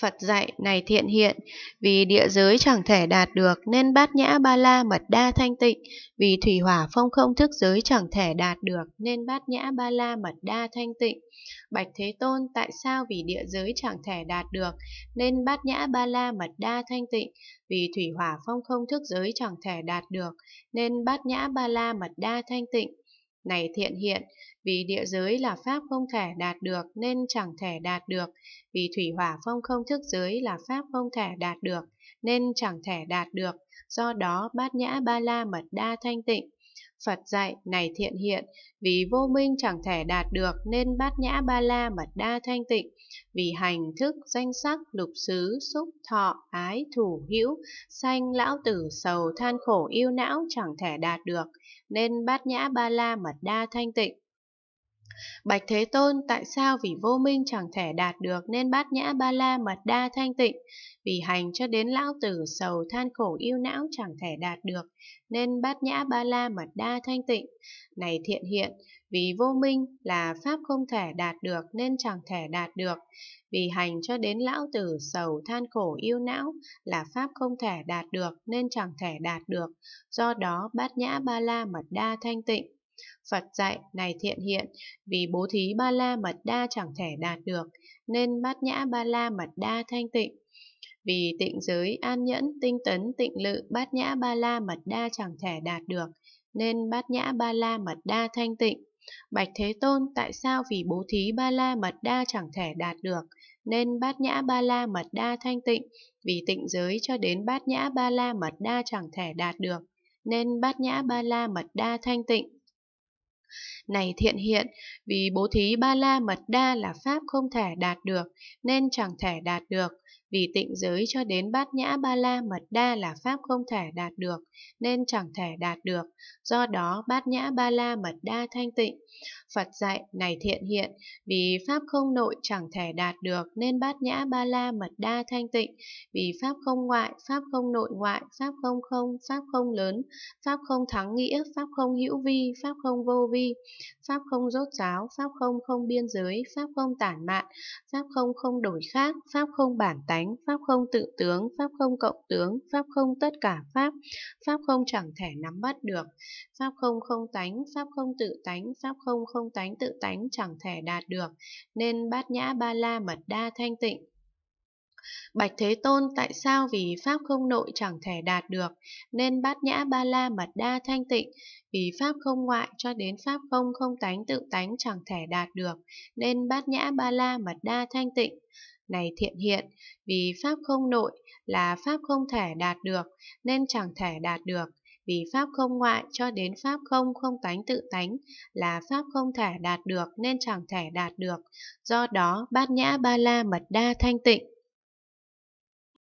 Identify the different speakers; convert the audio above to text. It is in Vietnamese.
Speaker 1: Phật dạy này thiện hiện, vì địa giới chẳng thể đạt được nên bát nhã ba la mật đa thanh tịnh, vì thủy hỏa phong không thức giới chẳng thể đạt được nên bát nhã ba la mật đa thanh tịnh. Bạch Thế Tôn, tại sao vì địa giới chẳng thể đạt được nên bát nhã ba la mật đa thanh tịnh, vì thủy hỏa phong không thức giới chẳng thể đạt được nên bát nhã ba la mật đa thanh tịnh. Này thiện hiện, vì địa giới là pháp không thể đạt được nên chẳng thể đạt được, vì thủy hỏa phong không thức giới là pháp không thể đạt được nên chẳng thể đạt được, do đó bát nhã ba la mật đa thanh tịnh. Phật dạy, này thiện hiện, vì vô minh chẳng thể đạt được nên bát nhã ba la mật đa thanh tịnh, vì hành thức, danh sắc, lục xứ, xúc, thọ, ái, thủ, hữu, sanh, lão tử, sầu, than khổ, yêu não chẳng thể đạt được, nên bát nhã ba la mật mặt đa thanh tịnh. Bạch Thế Tôn tại sao vì vô minh chẳng thể đạt được nên bát nhã ba la mật đa thanh tịnh, vì hành cho đến lão tử sầu than khổ yêu não chẳng thể đạt được nên bát nhã ba la mật đa thanh tịnh. Này thiện hiện, vì vô minh là pháp không thể đạt được nên chẳng thể đạt được, vì hành cho đến lão tử sầu than khổ yêu não là pháp không thể đạt được nên chẳng thể đạt được, do đó bát nhã ba la mật đa thanh tịnh. Phật dạy này thiện hiện, vì bố thí ba la mật đa chẳng thể đạt được, nên bát nhã ba la mật đa thanh tịnh. Vì tịnh giới an nhẫn, tinh tấn, tịnh lự, bát nhã ba la mật đa chẳng thể đạt được, nên bát nhã ba la mật đa thanh tịnh. Bạch Thế Tôn, tại sao vì bố thí ba la mật đa chẳng thể đạt được, nên bát nhã ba la mật đa thanh tịnh, vì tịnh giới cho đến bát nhã ba la mật đa chẳng thể đạt được, nên bát nhã ba la mật đa thanh tịnh. Này thiện hiện, vì bố thí ba la mật đa là pháp không thể đạt được, nên chẳng thể đạt được. Vì tịnh giới cho đến bát nhã ba la mật đa là pháp không thể đạt được, nên chẳng thể đạt được, do đó bát nhã ba la mật đa thanh tịnh. Phật dạy này thiện hiện, vì pháp không nội chẳng thể đạt được nên bát nhã ba la mật đa thanh tịnh, vì pháp không ngoại, pháp không nội ngoại, pháp không không, pháp không lớn, pháp không thắng nghĩa, pháp không hữu vi, pháp không vô vi, pháp không rốt ráo pháp không không biên giới, pháp không tản mạn, pháp không không đổi khác, pháp không bản tánh tánh, pháp không tự tướng, pháp không cộng tướng, pháp không tất cả pháp, pháp không chẳng thể nắm bắt được, pháp không không tánh, pháp không tự tánh, pháp không không tánh tự tánh chẳng thể đạt được, nên bát nhã ba la mật đa thanh tịnh. Bạch Thế Tôn tại sao vì Pháp không nội chẳng thể đạt được, nên bát nhã ba la mật đa thanh tịnh, vì Pháp không ngoại cho đến Pháp không không tánh tự tánh chẳng thể đạt được, nên bát nhã ba la mật đa thanh tịnh này thiện hiện, vì pháp không nội là pháp không thể đạt được nên chẳng thể đạt được, vì pháp không ngoại cho đến pháp không không tánh tự tánh là pháp không thể đạt được nên chẳng thể đạt được. Do đó, bát nhã ba la mật đa thanh tịnh